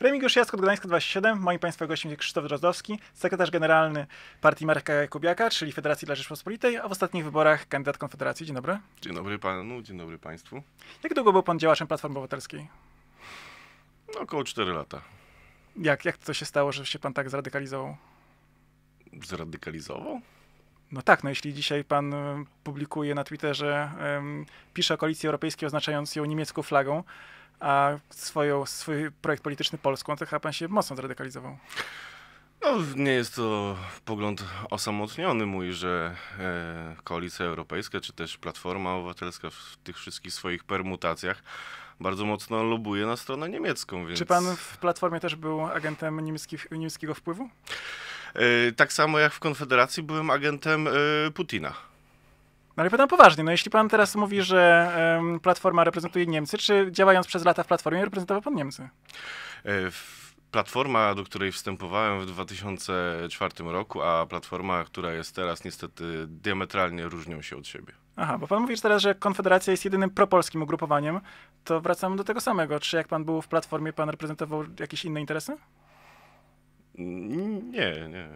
Remigiusz Jasko od Gdańska 27, moim Państwa gościem jest Krzysztof Drozdowski, sekretarz generalny partii Marka Kubiaka, czyli Federacji dla Rzeczpospolitej, a w ostatnich wyborach kandydat Konfederacji. Dzień dobry. Dzień dobry Panu, dzień dobry Państwu. Jak długo był Pan działaczem Platformy Obywatelskiej? No, około 4 lata. Jak, jak to się stało, że się Pan tak zradykalizował? Zradykalizował? No tak, no jeśli dzisiaj pan e, publikuje na Twitterze, pisze o koalicji europejskiej oznaczając ją niemiecką flagą, a swoją, swój projekt polityczny polską, to chyba pan się mocno zradykalizował. No, nie jest to pogląd osamotniony mój, że e, koalicja europejska czy też Platforma Obywatelska w tych wszystkich swoich permutacjach bardzo mocno lubuje na stronę niemiecką. Więc... Czy pan w Platformie też był agentem niemieckich, niemieckiego wpływu? E, tak samo jak w Konfederacji byłem agentem e, Putina. No Ale pytam poważnie, no jeśli pan teraz mówi, że Platforma reprezentuje Niemcy, czy działając przez lata w Platformie reprezentował pan Niemcy? E, platforma, do której wstępowałem w 2004 roku, a platforma, która jest teraz, niestety diametralnie różnią się od siebie. Aha, bo pan mówi teraz, że Konfederacja jest jedynym propolskim ugrupowaniem, to wracam do tego samego. Czy jak pan był w Platformie, pan reprezentował jakieś inne interesy? Nie, nie.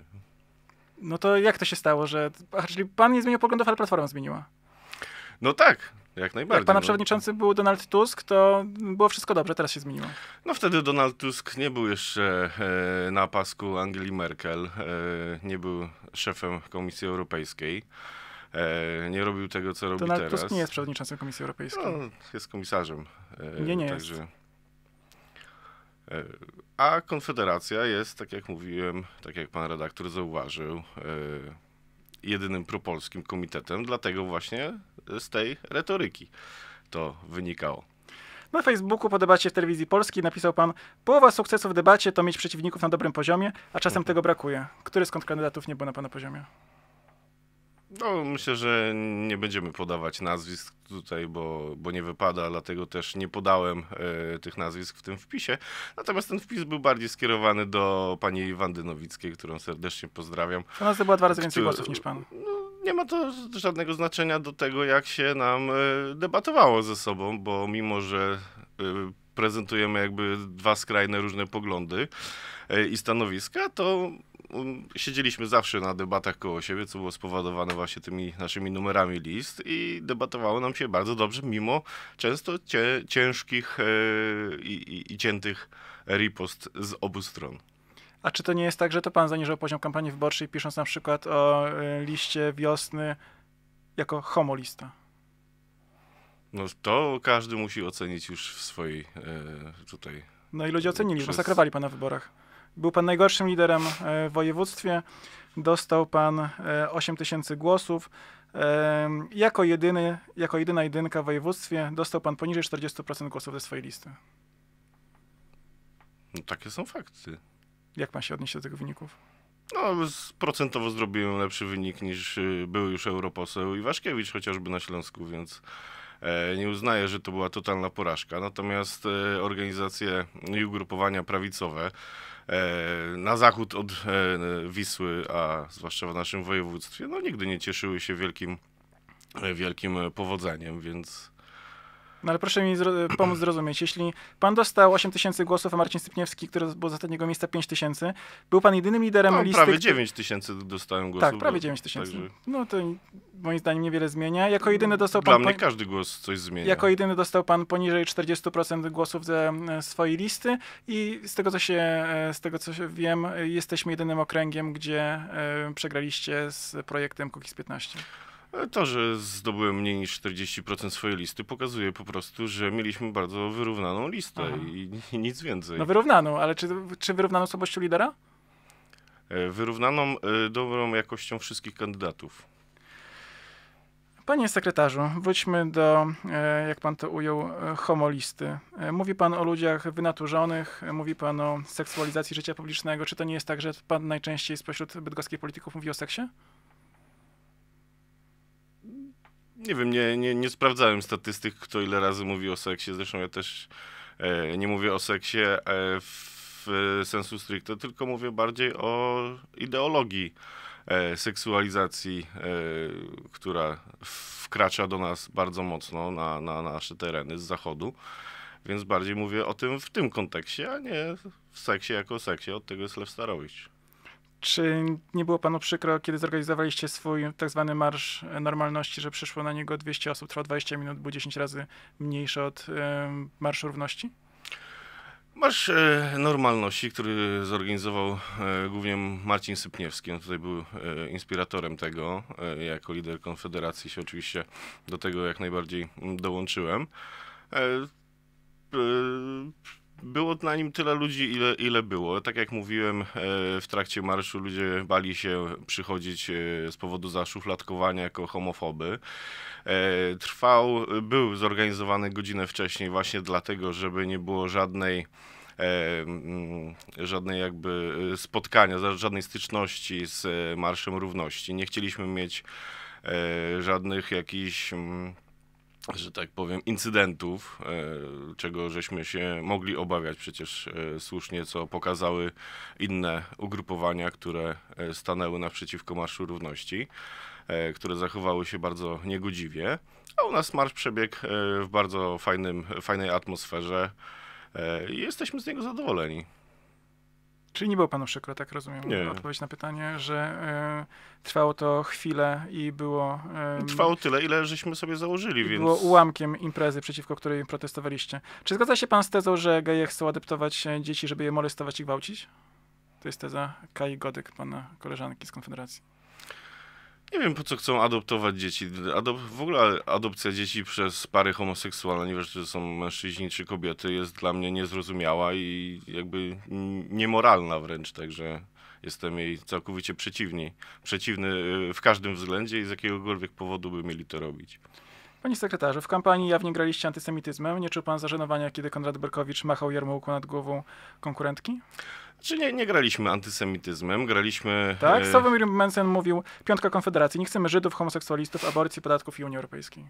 No to jak to się stało, że. Aha, czyli pan nie zmienił poglądów, ale platforma zmieniła. No tak, jak najbardziej. Jak pana no. przewodniczący był Donald Tusk, to było wszystko dobrze, teraz się zmieniło. No wtedy Donald Tusk nie był jeszcze e, na pasku Angeli Merkel, e, nie był szefem Komisji Europejskiej. E, nie robił tego, co Donald robi teraz. Donald Tusk nie jest przewodniczącym Komisji Europejskiej. No, jest komisarzem. E, nie, nie także... jest. E, a Konfederacja jest, tak jak mówiłem, tak jak pan redaktor zauważył, e, jedynym propolskim komitetem, dlatego właśnie z tej retoryki to wynikało. Na Facebooku po debacie w telewizji polskiej napisał pan: Połowa sukcesu w debacie to mieć przeciwników na dobrym poziomie, a czasem mhm. tego brakuje. Który skąd kandydatów nie był na pana poziomie? No, myślę, że nie będziemy podawać nazwisk tutaj, bo, bo nie wypada, dlatego też nie podałem e, tych nazwisk w tym wpisie. Natomiast ten wpis był bardziej skierowany do pani Wandy Nowickiej, którą serdecznie pozdrawiam. Ona zdobyła dwa razy więcej Który, głosów niż pan. No, nie ma to żadnego znaczenia do tego, jak się nam e, debatowało ze sobą, bo mimo, że e, prezentujemy jakby dwa skrajne różne poglądy e, i stanowiska, to siedzieliśmy zawsze na debatach koło siebie, co było spowodowane właśnie tymi naszymi numerami list i debatowało nam się bardzo dobrze, mimo często cie, ciężkich e, i, i, i ciętych ripost z obu stron. A czy to nie jest tak, że to pan zaniżał poziom kampanii wyborczej, pisząc na przykład o e, liście wiosny jako homolista? No to każdy musi ocenić już w swojej e, tutaj. No i ludzie ocenili, przez... masakrowali pana w wyborach. Był pan najgorszym liderem e, w województwie. Dostał pan 8 e, tysięcy głosów. E, jako jedyny, jako jedyna jedynka w województwie dostał pan poniżej 40% głosów ze swojej listy. No, takie są fakty. Jak pan się odniesie do tych wyników? No, procentowo zrobiłem lepszy wynik niż y, był już europoseł Iwaszkiewicz chociażby na Śląsku, więc E, nie uznaje, że to była totalna porażka. Natomiast e, organizacje i ugrupowania prawicowe e, na zachód od Wisły, a zwłaszcza w naszym województwie, no nigdy nie cieszyły się wielkim, wielkim powodzeniem, więc no ale proszę mi zro- pomóc zrozumieć, jeśli pan dostał 8 tysięcy głosów, a Marcin Stypniewski, który był z ostatniego miejsca 5 tysięcy, był pan jedynym liderem no, listy... prawie 9 tysięcy dostałem głosów. Tak, prawie 9 tysięcy. Także... No to moim zdaniem niewiele zmienia. Jako jedyny dostał pan... Dla mnie każdy głos coś zmienia. Jako jedyny dostał pan poniżej 40% głosów ze e, swojej listy i z tego co się, e, z tego co wiem, jesteśmy jedynym okręgiem, gdzie e, przegraliście z projektem Kukiz 15. To, że zdobyłem mniej niż 40% swojej listy, pokazuje po prostu, że mieliśmy bardzo wyrównaną listę i, i, nic więcej. No wyrównaną, ale czy, czy wyrównaną osobowością lidera? E, wyrównaną e, dobrą jakością wszystkich kandydatów. Panie sekretarzu, wróćmy do, e, jak pan to ujął, homolisty. Mówi pan o ludziach wynaturzonych, mówi pan o seksualizacji życia publicznego. Czy to nie jest tak, że pan najczęściej spośród bydgoskich polityków mówi o seksie? Nie wiem, nie, nie, nie sprawdzałem statystyk, kto ile razy mówi o seksie. Zresztą ja też e, nie mówię o seksie e, w e, sensu stricte, tylko mówię bardziej o ideologii e, seksualizacji, e, która wkracza do nas bardzo mocno na, na nasze tereny z zachodu. Więc bardziej mówię o tym w tym kontekście, a nie w seksie jako seksie. Od tego jest Lew Starowicz. Czy nie było panu przykro, kiedy zorganizowaliście swój tak zwany marsz normalności, że przyszło na niego 200 osób, trwa 20 minut, był 10 razy mniejszy od Marszu Równości? Marsz e, Normalności, który zorganizował e, głównie Marcin Sypniewski. On tutaj był e, inspiratorem tego. Jako lider Konfederacji się oczywiście do tego jak najbardziej mm, dołączyłem było na nim tyle ludzi, ile, ile było. Tak jak mówiłem, e, w trakcie marszu ludzie bali się przychodzić e, z powodu zaszufladkowania jako homofoby. E, trwał, był zorganizowany godzinę wcześniej właśnie dlatego, żeby nie było żadnej mm, żadnej jakby spotkania, żadnej styczności z Marszem Równości. Nie chcieliśmy mieć żadnych jakichś mm, że tak powiem, incydentów, e, czego żeśmy się mogli obawiać przecież e, słusznie, co pokazały inne ugrupowania, które e, stanęły naprzeciwko Marszu Równości, które zachowały się bardzo niegodziwie. A u nas marsz przebiegł w bardzo fajnym, fajnej atmosferze i jesteśmy z niego zadowoleni. Czyli nie było panu przykro, tak rozumiem, nie. odpowiedź na pytanie, że y, trwało to chwilę i było... Y, trwało tyle, ile żeśmy sobie założyli, więc... Było ułamkiem imprezy, przeciwko której protestowaliście. Czy zgadza się pan z tezą, że geje chcą adaptować dzieci, żeby je molestować i gwałcić? To jest teza Kai Godek, pana koleżanki z Konfederacji. Nie wiem, po co chcą adoptować dzieci. Adop w ogóle adopcja dzieci przez pary homoseksualne, nieważne czy są mężczyźni czy kobiety, jest dla mnie niezrozumiała i jakby niemoralna wręcz, także jestem jej całkowicie przeciwni. Przeciwny y, w każdym względzie i z jakiegokolwiek powodu by mieli to robić. Panie sekretarzu, w kampanii jawnie graliście antysemityzmem. Nie czuł pan zażenowania, kiedy Konrad Berkowicz machał jarmułku nad głową konkurentki? Czy nie, nie graliśmy antysemityzmem, graliśmy... Tak, e, Sławomir Mensen mówił, piątka Konfederacji, nie chcemy Żydów, homoseksualistów, aborcji, podatków i Unii Europejskiej.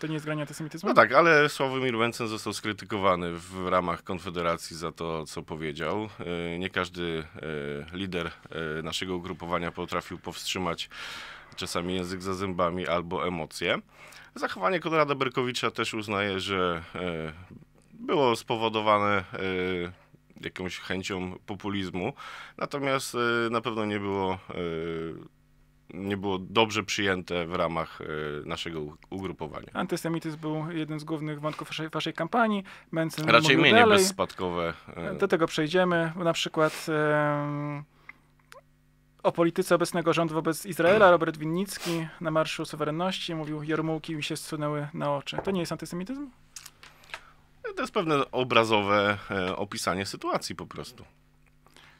To nie jest granie antysemityzmu? No tak, ale Sławomir Mencen został skrytykowany w ramach Konfederacji za to, co powiedział. E, nie każdy e, lider naszego ugrupowania potrafił powstrzymać czasami język za zębami albo emocje. Zachowanie Konrada Berkowicza też uznaje, że e, było spowodowane e, jakąś chęcią populizmu, natomiast e, na pewno nie było nie było dobrze przyjęte w ramach naszego ugrupowania. Antysemityzm był jednym z głównych wątków waszej, waszej kampanii. Mencen Raczej mienie dalej. bezspadkowe. Do tego przejdziemy. Na przykład... Yy o polityce obecnego rządu wobec Izraela Robert Winnicki na Marszu Suwerenności mówił, Jarmułki mi się zsunęły na oczy. To nie jest antysemityzm? To jest pewne obrazowe e, opisanie sytuacji po prostu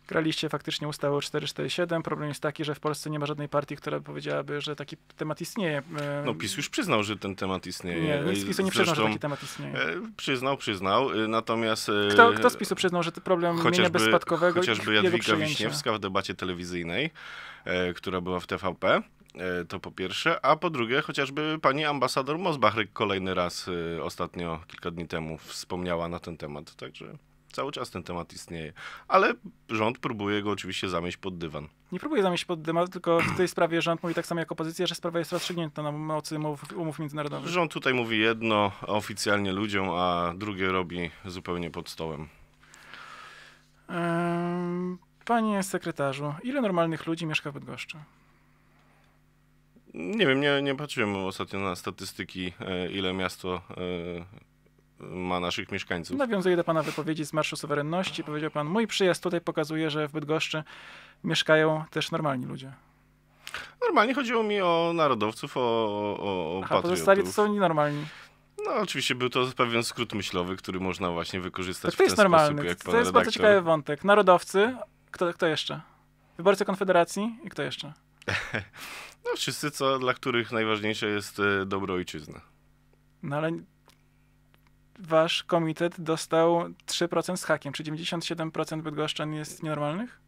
graliście, faktycznie ustało 447. Problem jest taki, że w Polsce nie ma żadnej partii, która powiedziałaby, że taki temat istnieje. E, no PiS już przyznał, że ten temat istnieje. Nie, z PiSu nie przyznał, że taki temat istnieje. E, przyznał, przyznał, e, natomiast... Kto, kto z PiSu przyznał, że ten problem mienia bezspadkowego Chociażby Jadwiga Wiśniewska w debacie telewizyjnej, która była w TVP. To po pierwsze, a po drugie chociażby pani ambasador Mosbachryk kolejny raz ostatnio, kilka dni temu wspomniała na ten temat, także cały czas ten temat istnieje. Ale rząd próbuje go oczywiście zamieść pod dywan. Nie próbuje zamieść pod dywan, tylko w tej sprawie rząd mówi tak samo jak opozycja, że sprawa jest rozstrzygnięta na mocy umów, umów międzynarodowych. Rząd tutaj mówi jedno oficjalnie ludziom, a drugie robi zupełnie pod stołem. Panie sekretarzu, ile normalnych ludzi mieszka w Bydgoszczy? Nie wiem, nie, nie patrzyłem ostatnio na statystyki, e, ile miasto e, ma naszych mieszkańców. Nawiązuję do pana wypowiedzi z Marszu Suwerenności. Powiedział pan, mój przyjazd tutaj pokazuje, że w Bydgoszczy mieszkają też normalni ludzie. Normalnie chodziło mi o narodowców, o, o, o Aha, patriotów. pozostali to są nienormalni. No oczywiście był to pewien skrót myślowy, który można właśnie wykorzystać tak, to w ten jest normalny. sposób, jak To jest bardzo ciekawy wątek. Narodowcy, kto, kto jeszcze? Wyborcy Konfederacji i kto jeszcze? No wszyscy, co, dla których najważniejsze jest e, dobro ojczyzny. No ale wasz komitet dostał 3% z hakiem. Czy 97% bydgoszczan jest nienormalnych?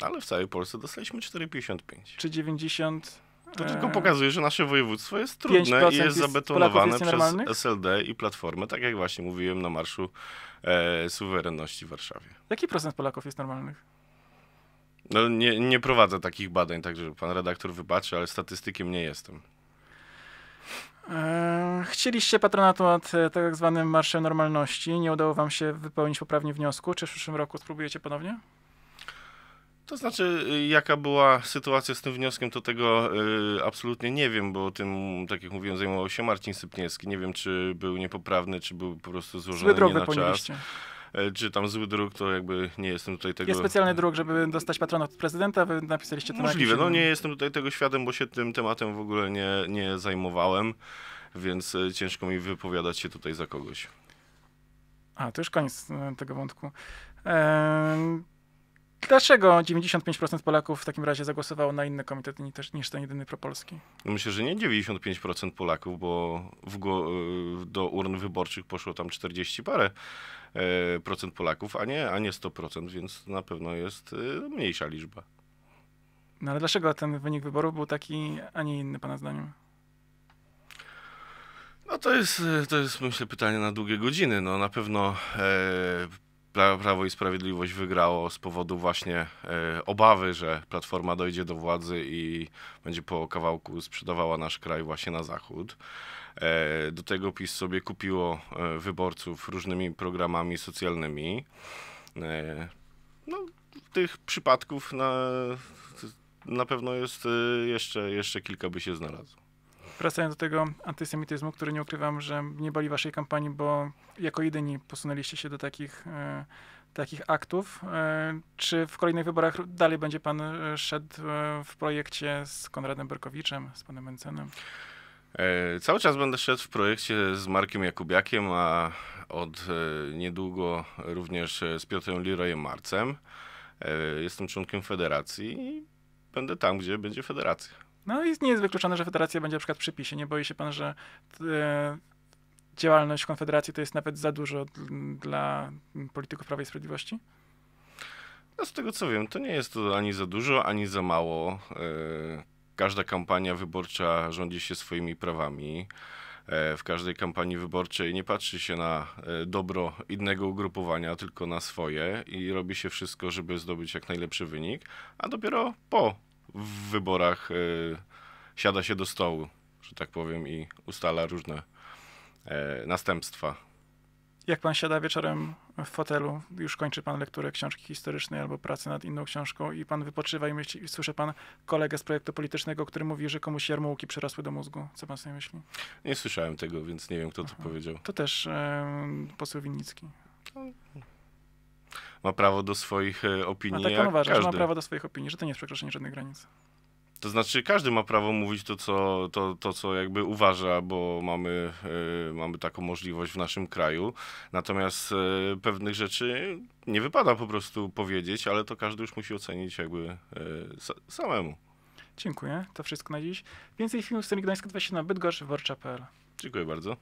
No, ale w całej Polsce dostaliśmy 4,55. Czy 90... To e, tylko pokazuje, że nasze województwo jest trudne i jest zabetonowane jest przez SLD i Platformę, tak jak właśnie mówiłem na Marszu e, Suwerenności w Warszawie. Jaki procent Polaków jest normalnych? No, nie, nie prowadzę takich badań, także pan redaktor wybaczy, ale statystykiem nie jestem. E, chcieliście patronatu nad e, tak zwanym Marszem Normalności. Nie udało wam się wypełnić poprawnie wniosku. Czy w przyszłym roku spróbujecie ponownie? To znaczy, y, jaka była sytuacja z tym wnioskiem, to tego y, absolutnie nie wiem, bo tym, tak jak mówiłem, zajmował się Marcin Sypniewski. Nie wiem, czy był niepoprawny, czy był po prostu złożony nie na czas. E, czy tam zły druk, to jakby nie jestem tutaj tego... Jest specjalny druk, żeby dostać patronat od prezydenta, wy napisaliście to Możliwe, no nie jestem tutaj tego świadom, bo się tym tematem w ogóle nie, nie zajmowałem, więc e, ciężko mi wypowiadać się tutaj za kogoś. A, to już koniec e, tego wątku. Eee... Dlaczego 95% Polaków w takim razie zagłosowało na inne komitety niż ten jedyny propolski? Myślę, że nie 95% Polaków, bo e, do urn wyborczych poszło tam 40 parę e, procent Polaków, a nie, a nie 100%, więc na pewno jest e, mniejsza liczba. No ale dlaczego ten wynik wyborów był taki, a nie inny, pana zdaniem? No to jest, to jest myślę pytanie na długie godziny. No na pewno e, Prawo i Sprawiedliwość wygrało z powodu właśnie e, obawy, że Platforma dojdzie do władzy i będzie po kawałku sprzedawała nasz kraj właśnie na zachód. E, do tego PiS sobie kupiło e, wyborców różnymi programami socjalnymi. No, tych przypadków na, na pewno jest jeszcze, jeszcze kilka by się znalazło. Wracając do tego antysemityzmu, który nie ukrywam, że nie bali waszej kampanii, bo jako jedyni posunęliście się do takich, e, takich aktów. E, czy w kolejnych wyborach dalej będzie pan e, szedł e, w projekcie z Konradem Berkowiczem, z panem Mencenem? E, cały czas będę szedł w projekcie z Markiem Jakubiakiem, a od niedługo również z Piotrem Lirojem Marcem. Jestem członkiem federacji i będę tam, gdzie będzie federacja. No i nie jest wykluczone, że federacja będzie na przykład przypisie. Nie boi się pan, że e, działalność Konfederacji to jest nawet za dużo dla polityków Prawa i Sprawiedliwości? No z tego co wiem, to nie jest to ani za dużo, ani za mało. E, każda kampania wyborcza rządzi się swoimi prawami e, w każdej kampanii wyborczej nie patrzy się na e, dobro innego ugrupowania, tylko na swoje i robi się wszystko, żeby zdobyć jak najlepszy wynik, a dopiero po w wyborach y, siada się do stołu, że tak powiem, i ustala różne y, następstwa. Jak pan siada wieczorem w fotelu, już kończy pan lekturę książki historycznej albo pracę nad inną książką i pan wypoczywa i, myśli, i słyszy pan kolegę z projektu politycznego, który mówi, że komuś jarmułki przyrosły do mózgu. Co pan sobie myśli? Nie słyszałem tego, więc nie wiem, kto Aha. to powiedział. To też e, poseł Winnicki ma prawo do swoich e, opinii. No tak, jak uważa, no każdy. ma prawo do swoich opinii, że to nie jest przekroczenie żadnych granic. To znaczy, każdy ma prawo mówić to, co, to, to, co jakby uważa, bo mamy, y, mamy taką możliwość w naszym kraju. Natomiast y, pewnych rzeczy nie wypada po prostu powiedzieć, ale to każdy już musi ocenić jakby y, samemu. Dziękuję. To wszystko na dziś. Więcej filmów z Gdańska 20 na bydgoszcz.pl Dziękuję bardzo.